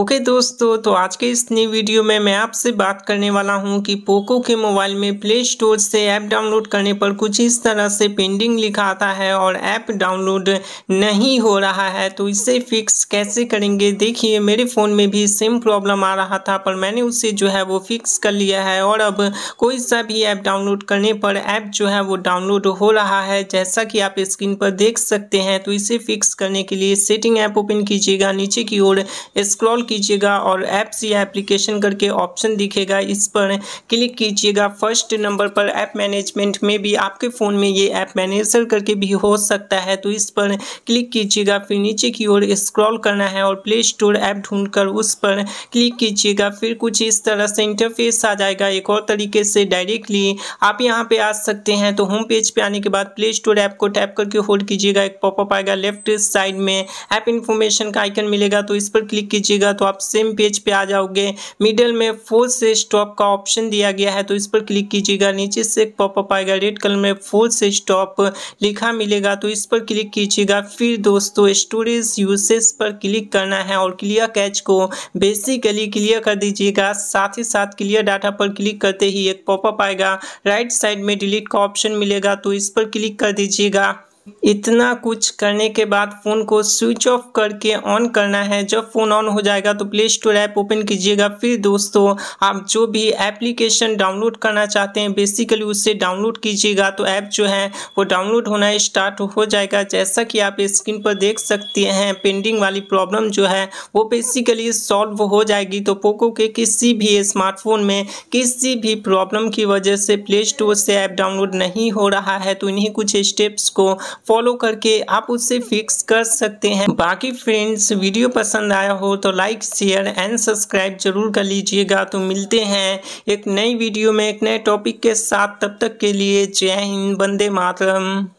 okay okay, दोस्तों तो आज के इस नई वीडियो में मैं आपसे बात करने वाला हूं कि पोको के मोबाइल में प्ले स्टोर से ऐप डाउनलोड करने पर कुछ इस तरह से पेंडिंग लिखा आता है और ऐप डाउनलोड नहीं हो रहा है तो इसे फिक्स कैसे करेंगे देखिए मेरे फ़ोन में भी सेम प्रॉब्लम आ रहा था पर मैंने उसे जो है वो फिक्स कर लिया है और अब कोई सा भी ऐप डाउनलोड करने पर ऐप जो है वो डाउनलोड हो रहा है जैसा कि आप स्क्रीन पर देख सकते हैं तो इसे फिक्स करने के लिए सेटिंग ऐप ओपन कीजिएगा नीचे की ओर स्क्रॉल कीजिएगा और ऐप्स या एप्लीकेशन करके ऑप्शन दिखेगा इस पर क्लिक कीजिएगा फर्स्ट नंबर पर ऐप मैनेजमेंट में भी आपके फ़ोन में ये ऐप मैनेजर करके भी हो सकता है तो इस पर क्लिक कीजिएगा फिर नीचे की ओर स्क्रॉल करना है और प्ले स्टोर ऐप ढूंढकर उस पर क्लिक कीजिएगा फिर कुछ इस तरह से इंटरफेस आ जाएगा एक और तरीके से डायरेक्टली आप यहाँ पर आ सकते हैं तो होम पेज पर आने के बाद प्ले स्टोर ऐप को टैप करके होल्ड कीजिएगा एक पॉपअप आएगा लेफ्ट साइड में ऐप इंफॉर्मेशन का आइकन मिलेगा तो इस पर क्लिक कीजिएगा होगा तो आप सेम पेज पे आ जाओगे मिडिल में फोर्स से स्टॉप का ऑप्शन दिया गया है तो इस पर क्लिक कीजिएगा नीचे से एक पॉपअप आएगा रेड कलर में फोर्स से स्टॉप लिखा मिलेगा तो इस पर क्लिक कीजिएगा फिर दोस्तों स्टोरेज यूसेज पर क्लिक करना है और क्लियर कैच को बेसिकली क्लियर कर दीजिएगा साथ ही साथ क्लियर डाटा पर क्लिक करते ही एक पॉपअप आएगा राइट साइड में डिलीट का ऑप्शन मिलेगा तो इस पर क्लिक कर दीजिएगा इतना कुछ करने के बाद फ़ोन को स्विच ऑफ करके ऑन करना है जब फ़ोन ऑन हो जाएगा तो प्ले स्टोर ऐप ओपन कीजिएगा फिर दोस्तों आप जो भी एप्लीकेशन डाउनलोड करना चाहते हैं बेसिकली उससे डाउनलोड कीजिएगा तो ऐप जो है वो डाउनलोड होना स्टार्ट हो जाएगा जैसा कि आप स्क्रीन पर देख सकते हैं पेंडिंग वाली प्रॉब्लम जो है वो बेसिकली सॉल्व हो जाएगी तो पोको के किसी भी स्मार्टफोन में किसी भी प्रॉब्लम की वजह से प्ले स्टोर से ऐप डाउनलोड नहीं हो रहा है तो इन्हीं कुछ स्टेप्स को फॉलो करके आप उसे फिक्स कर सकते हैं बाकी फ्रेंड्स वीडियो पसंद आया हो तो लाइक शेयर एंड सब्सक्राइब जरूर कर लीजिएगा तो मिलते हैं एक नई वीडियो में एक नए टॉपिक के साथ तब तक के लिए जय हिंद बंदे मातरम